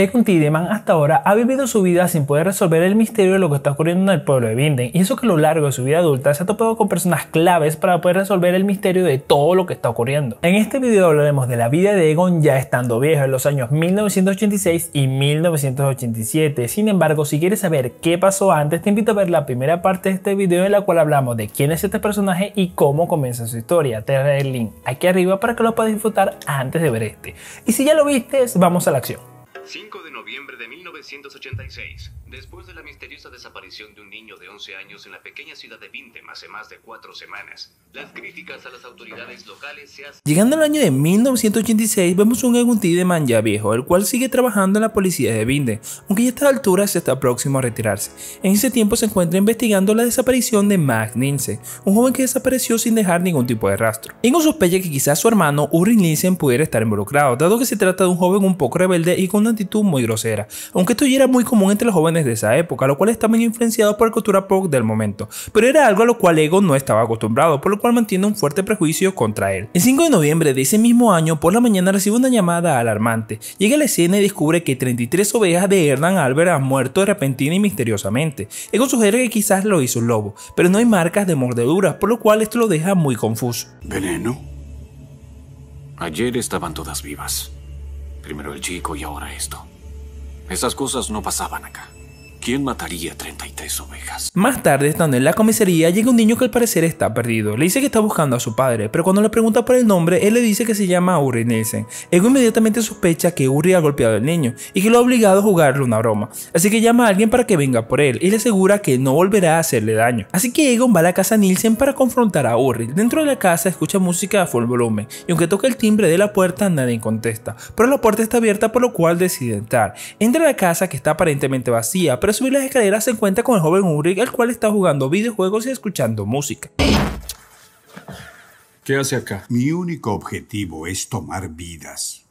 Egon Tiedemann hasta ahora ha vivido su vida sin poder resolver el misterio de lo que está ocurriendo en el pueblo de Binden, y eso que a lo largo de su vida adulta se ha topado con personas claves para poder resolver el misterio de todo lo que está ocurriendo. En este video hablaremos de la vida de Egon ya estando viejo en los años 1986 y 1987, sin embargo si quieres saber qué pasó antes te invito a ver la primera parte de este video en la cual hablamos de quién es este personaje y cómo comienza su historia, te dejo el link aquí arriba para que lo puedas disfrutar antes de ver este. Y si ya lo viste, vamos a la acción. 5 de noviembre de 1986. Después de la misteriosa desaparición de un niño de 11 años en la pequeña ciudad de Vintem hace más de cuatro semanas, las críticas a las autoridades locales se hacen... Llegando al año de 1986, vemos un Eguntí de man ya viejo, el cual sigue trabajando en la policía de binde aunque ya a estas alturas está próximo a retirarse. En ese tiempo se encuentra investigando la desaparición de Max Nielsen un joven que desapareció sin dejar ningún tipo de rastro. Ingo sospecha que quizás su hermano Uri Nielsen pudiera estar involucrado, dado que se trata de un joven un poco rebelde y con una actitud muy grosera, aunque esto ya era muy común entre los jóvenes de esa época, lo cual está muy influenciado por la cultura pop del momento, pero era algo a lo cual Ego no estaba acostumbrado, por lo cual mantiene un fuerte prejuicio contra él. El 5 de noviembre de ese mismo año, por la mañana recibe una llamada alarmante. Llega a la escena y descubre que 33 ovejas de Hernán Albert han muerto De repentina y misteriosamente. Ego sugiere que quizás lo hizo un lobo, pero no hay marcas de mordeduras, por lo cual esto lo deja muy confuso. ¿Veneno? Ayer estaban todas vivas. Primero el chico y ahora esto. Esas cosas no pasaban acá. ¿Quién mataría 33 ovejas? Más tarde, estando en la comisaría, llega un niño que al parecer está perdido. Le dice que está buscando a su padre, pero cuando le pregunta por el nombre, él le dice que se llama Uri Nielsen. Ego inmediatamente sospecha que Uri ha golpeado al niño y que lo ha obligado a jugarle una broma. Así que llama a alguien para que venga por él y le asegura que no volverá a hacerle daño. Así que Egon va a la casa Nielsen para confrontar a Uri. Dentro de la casa escucha música a full volumen y aunque toca el timbre de la puerta nadie contesta, pero la puerta está abierta por lo cual decide entrar. Entra a la casa que está aparentemente vacía, pero para subir las escaleras se encuentra con el joven Ulrich, el cual está jugando videojuegos y escuchando música. ¿Qué hace acá? Mi único objetivo es tomar vidas.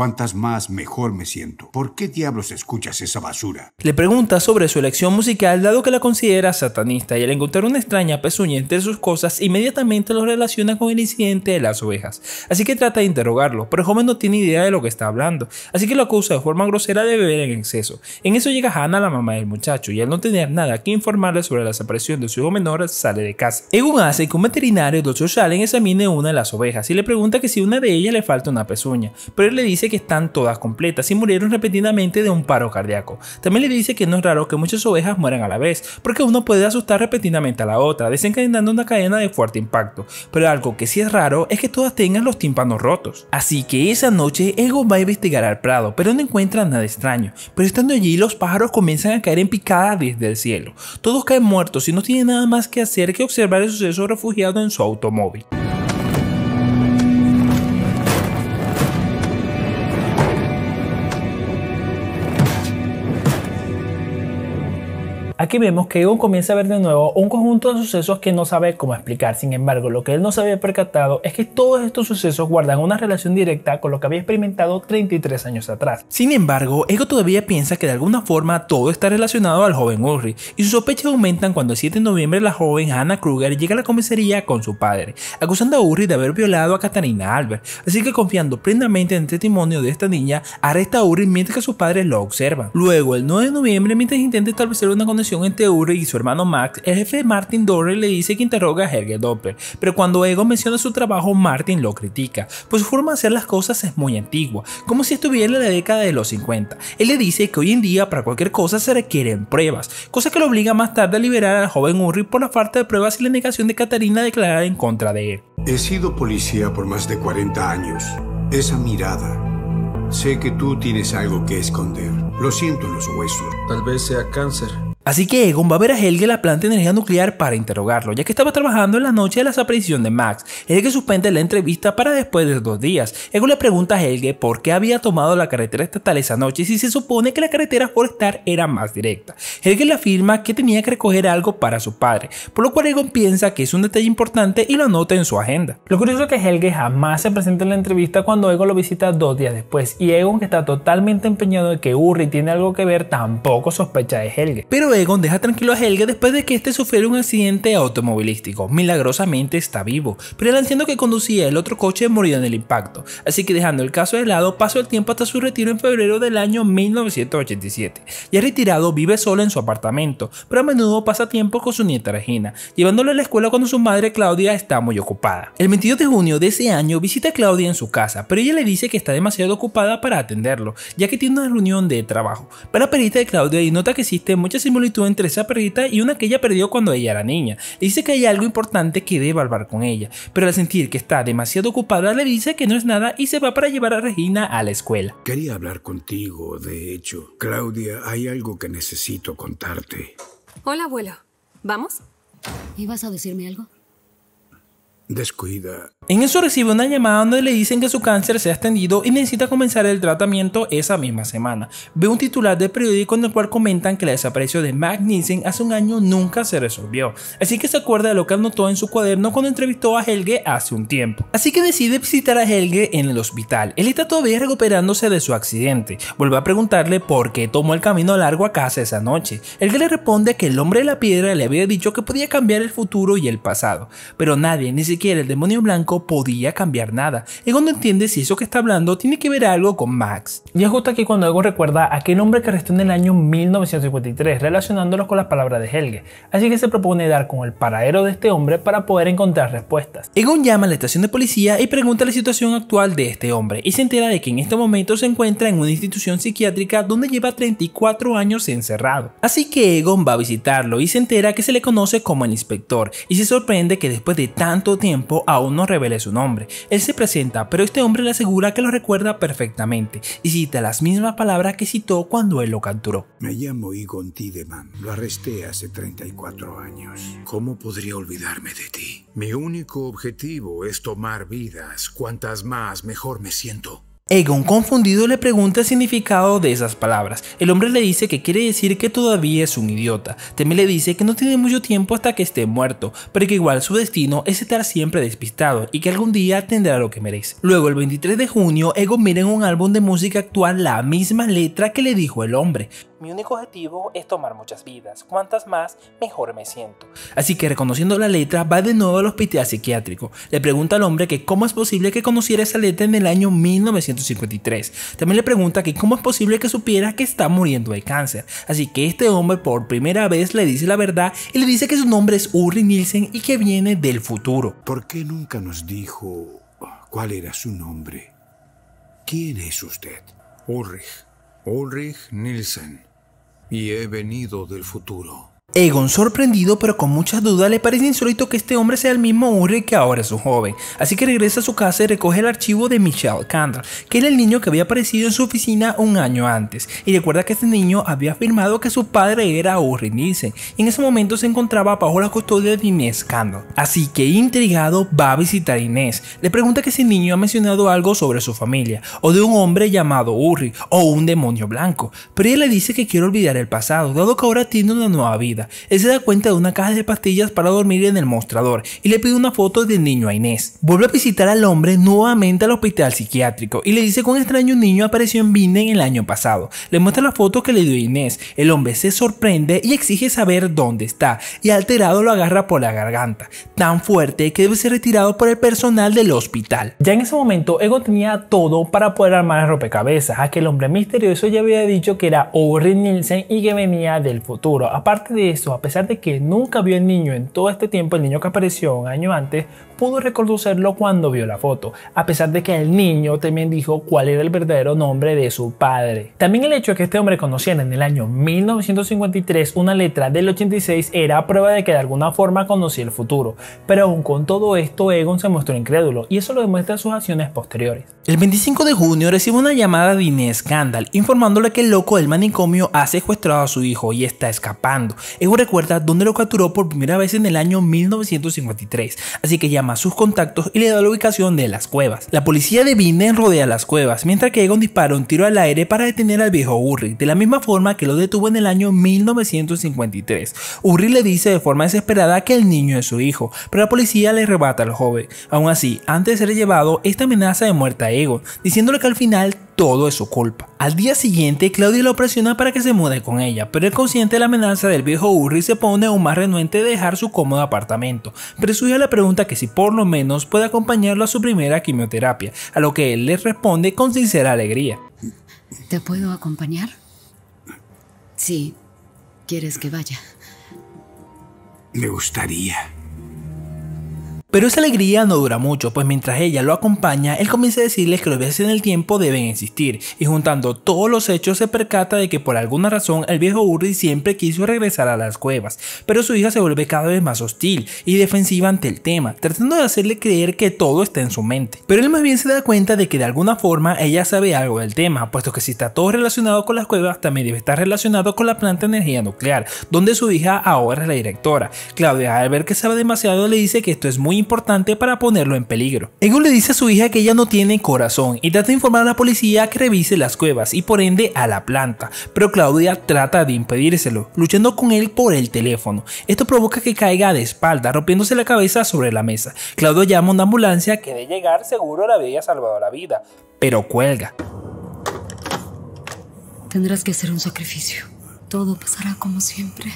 Cuantas más, mejor me siento. ¿Por qué diablos escuchas esa basura? Le pregunta sobre su elección musical dado que la considera satanista y al encontrar una extraña pezuña entre sus cosas, inmediatamente lo relaciona con el incidente de las ovejas. Así que trata de interrogarlo, pero el joven no tiene idea de lo que está hablando, así que lo acusa de forma grosera de beber en exceso. En eso llega Hannah, la mamá del muchacho, y al no tener nada que informarle sobre la desaparición de su hijo menor, sale de casa. Egon hace que un veterinario, Dr. Shalen, examine una de las ovejas y le pregunta que si una de ellas le falta una pezuña, pero él le dice que están todas completas y murieron repentinamente de un paro cardíaco. También le dice que no es raro que muchas ovejas mueran a la vez, porque uno puede asustar repentinamente a la otra, desencadenando una cadena de fuerte impacto, pero algo que sí es raro es que todas tengan los tímpanos rotos. Así que esa noche Ego va a investigar al prado, pero no encuentra nada extraño, pero estando allí los pájaros comienzan a caer en picada desde el cielo. Todos caen muertos y no tienen nada más que hacer que observar el suceso refugiado en su automóvil. Aquí vemos que Ego comienza a ver de nuevo un conjunto de sucesos que no sabe cómo explicar. Sin embargo, lo que él no se había percatado es que todos estos sucesos guardan una relación directa con lo que había experimentado 33 años atrás. Sin embargo, Ego todavía piensa que de alguna forma todo está relacionado al joven Uri y sus sospechas aumentan cuando el 7 de noviembre la joven Hannah Kruger llega a la comisaría con su padre, acusando a Uri de haber violado a Katarina Albert. Así que confiando plenamente en el testimonio de esta niña, arresta a Ulrich mientras que sus padres lo observan. Luego, el 9 de noviembre, mientras intenta establecer una conexión entre Uri y su hermano Max, el jefe de Martin Dory le dice que interroga a Helge Doppler, pero cuando Ego menciona su trabajo, Martin lo critica, pues su forma de hacer las cosas es muy antigua, como si estuviera en la década de los 50. Él le dice que hoy en día para cualquier cosa se requieren pruebas, cosa que lo obliga más tarde a liberar al joven Uri por la falta de pruebas y la negación de Katarina a declarar en contra de él. He sido policía por más de 40 años. Esa mirada, Sé que tú tienes algo que esconder. Lo siento en los huesos. Tal vez sea cáncer. Así que Egon va a ver a Helge la planta de energía nuclear para interrogarlo, ya que estaba trabajando en la noche de la desaparición de Max. Helge suspende la entrevista para después de dos días. Egon le pregunta a Helge por qué había tomado la carretera estatal esa noche si se supone que la carretera forestal era más directa. Helge le afirma que tenía que recoger algo para su padre, por lo cual Egon piensa que es un detalle importante y lo anota en su agenda. Lo curioso es que Helge jamás se presenta en la entrevista cuando Egon lo visita dos días después, y Egon que está totalmente empeñado en que Uri tiene algo que ver tampoco sospecha de Helge. Pero Luego deja tranquilo a Helga después de que este sufriera un accidente automovilístico. Milagrosamente está vivo, pero el anciano que conducía el otro coche murió en el impacto, así que dejando el caso de lado pasó el tiempo hasta su retiro en febrero del año 1987. Ya retirado vive solo en su apartamento, pero a menudo pasa tiempo con su nieta Regina, llevándola a la escuela cuando su madre Claudia está muy ocupada. El 22 de junio de ese año visita a Claudia en su casa, pero ella le dice que está demasiado ocupada para atenderlo, ya que tiene una reunión de trabajo. Para perita de Claudia y nota que existe muchas similitud entre esa perrita y una que ella perdió cuando ella era niña. dice que hay algo importante que debe hablar con ella, pero al sentir que está demasiado ocupada le dice que no es nada y se va para llevar a Regina a la escuela. Quería hablar contigo, de hecho. Claudia, hay algo que necesito contarte. Hola, abuelo. ¿Vamos? ¿Ibas a decirme algo? descuida. En eso recibe una llamada donde le dicen que su cáncer se ha extendido y necesita comenzar el tratamiento esa misma semana. Ve un titular del periódico en el cual comentan que el desaparición de Mac hace un año nunca se resolvió, así que se acuerda de lo que anotó en su cuaderno cuando entrevistó a Helge hace un tiempo. Así que decide visitar a Helge en el hospital. Él está todavía recuperándose de su accidente. Vuelve a preguntarle por qué tomó el camino largo a casa esa noche. Helge le responde que el hombre de la piedra le había dicho que podía cambiar el futuro y el pasado, pero nadie, ni siquiera que el demonio blanco podía cambiar nada. Egon entiende si eso que está hablando tiene que ver algo con Max. Y es justo aquí cuando Egon recuerda a aquel hombre que restó en el año 1953, relacionándolo con las palabras de Helge, así que se propone dar con el paradero de este hombre para poder encontrar respuestas. Egon llama a la estación de policía y pregunta la situación actual de este hombre, y se entera de que en este momento se encuentra en una institución psiquiátrica donde lleva 34 años encerrado. Así que Egon va a visitarlo y se entera que se le conoce como el inspector, y se sorprende que después de tanto tiempo aún no revele su nombre. Él se presenta, pero este hombre le asegura que lo recuerda perfectamente y cita las mismas palabras que citó cuando él lo capturó. Me llamo Egon Tideman. Lo arresté hace 34 años. ¿Cómo podría olvidarme de ti? Mi único objetivo es tomar vidas. Cuantas más, mejor me siento. Egon, confundido, le pregunta el significado de esas palabras. El hombre le dice que quiere decir que todavía es un idiota. También le dice que no tiene mucho tiempo hasta que esté muerto, pero que igual su destino es estar siempre despistado y que algún día tendrá lo que merece. Luego, el 23 de junio, Egon mira en un álbum de música actual la misma letra que le dijo el hombre. Mi único objetivo es tomar muchas vidas. Cuantas más, mejor me siento. Así que reconociendo la letra, va de nuevo al hospital psiquiátrico. Le pregunta al hombre que cómo es posible que conociera esa letra en el año 1953. También le pregunta que cómo es posible que supiera que está muriendo de cáncer. Así que este hombre por primera vez le dice la verdad y le dice que su nombre es Ulrich Nielsen y que viene del futuro. ¿Por qué nunca nos dijo cuál era su nombre? ¿Quién es usted? Ulrich. Ulrich Nielsen y he venido del futuro. Egon, sorprendido pero con muchas dudas, le parece insólito que este hombre sea el mismo Uri que ahora es un joven, así que regresa a su casa y recoge el archivo de Michelle Candle, que era el niño que había aparecido en su oficina un año antes, y recuerda que este niño había afirmado que su padre era Uri Nielsen, y en ese momento se encontraba bajo la custodia de Inés Candle. Así que intrigado va a visitar a Inés, le pregunta que ese niño ha mencionado algo sobre su familia, o de un hombre llamado Uri o un demonio blanco, pero ella le dice que quiere olvidar el pasado, dado que ahora tiene una nueva vida él se da cuenta de una caja de pastillas para dormir en el mostrador y le pide una foto del niño a Inés. Vuelve a visitar al hombre nuevamente al hospital psiquiátrico y le dice que un extraño niño apareció en Binden el año pasado. Le muestra la foto que le dio Inés. El hombre se sorprende y exige saber dónde está y alterado lo agarra por la garganta, tan fuerte que debe ser retirado por el personal del hospital. Ya en ese momento, Ego tenía todo para poder armar el rompecabezas, aquel hombre misterioso ya había dicho que era Orin Nielsen y que venía del futuro. Aparte de eso, a pesar de que nunca vio el niño en todo este tiempo, el niño que apareció un año antes, pudo reconocerlo cuando vio la foto, a pesar de que el niño también dijo cuál era el verdadero nombre de su padre. También el hecho de que este hombre conociera en el año 1953 una letra del 86 era prueba de que de alguna forma conocía el futuro, pero aún con todo esto Egon se mostró incrédulo y eso lo demuestra sus acciones posteriores. El 25 de junio recibe una llamada de Inés Gandalf informándole que el loco del manicomio ha secuestrado a su hijo y está escapando. Egon recuerda dónde lo capturó por primera vez en el año 1953, así que llama sus contactos y le da la ubicación de las cuevas. La policía de Binden rodea las cuevas, mientras que Egon dispara un tiro al aire para detener al viejo Urri, de la misma forma que lo detuvo en el año 1953. Urri le dice de forma desesperada que el niño es su hijo, pero la policía le arrebata al joven. Aún así, antes de ser llevado, esta amenaza de muerte a Egon, diciéndole que al final todo es su culpa. Al día siguiente, Claudia lo presiona para que se mude con ella, pero el consciente de la amenaza del viejo Urri se pone aún más renuente de dejar su cómodo apartamento, pero la le pregunta que si por lo menos puede acompañarlo a su primera quimioterapia, a lo que él le responde con sincera alegría. ¿Te puedo acompañar? Sí, quieres que vaya. Me gustaría. Pero esa alegría no dura mucho, pues mientras ella lo acompaña, él comienza a decirles que los viajes en el tiempo deben existir, y juntando todos los hechos se percata de que por alguna razón el viejo Urri siempre quiso regresar a las cuevas, pero su hija se vuelve cada vez más hostil y defensiva ante el tema, tratando de hacerle creer que todo está en su mente. Pero él más bien se da cuenta de que de alguna forma ella sabe algo del tema, puesto que si está todo relacionado con las cuevas, también debe estar relacionado con la planta de energía nuclear, donde su hija ahora es la directora. Claudia, al ver que sabe demasiado, le dice que esto es muy importante para ponerlo en peligro. Ego le dice a su hija que ella no tiene corazón y trata de informar a la policía que revise las cuevas y por ende a la planta, pero Claudia trata de impedírselo, luchando con él por el teléfono. Esto provoca que caiga de espalda, rompiéndose la cabeza sobre la mesa. Claudia llama a una ambulancia que de llegar seguro la había salvado la vida, pero cuelga. Tendrás que hacer un sacrificio. Todo pasará como siempre.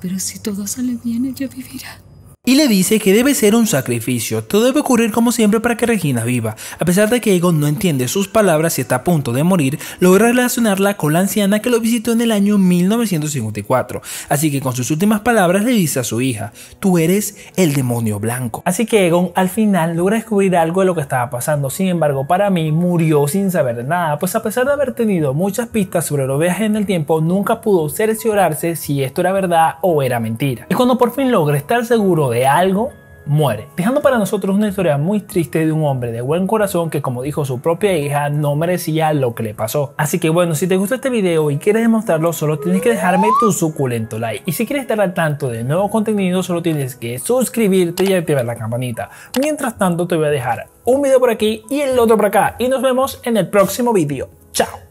Pero si todo sale bien, ella vivirá y le dice que debe ser un sacrificio. Todo debe ocurrir como siempre para que Regina viva. A pesar de que Egon no entiende sus palabras y está a punto de morir, logra relacionarla con la anciana que lo visitó en el año 1954. Así que con sus últimas palabras le dice a su hija, tú eres el demonio blanco. Así que Egon al final logra descubrir algo de lo que estaba pasando. Sin embargo, para mí murió sin saber nada, pues a pesar de haber tenido muchas pistas sobre los viajes en el tiempo, nunca pudo cerciorarse si esto era verdad o era mentira. Y cuando por fin logra estar seguro de algo, muere. Dejando para nosotros una historia muy triste de un hombre de buen corazón que como dijo su propia hija no merecía lo que le pasó. Así que bueno, si te gustó este video y quieres demostrarlo, solo tienes que dejarme tu suculento like. Y si quieres estar al tanto de nuevo contenido, solo tienes que suscribirte y activar la campanita. Mientras tanto, te voy a dejar un video por aquí y el otro por acá. Y nos vemos en el próximo video. Chao.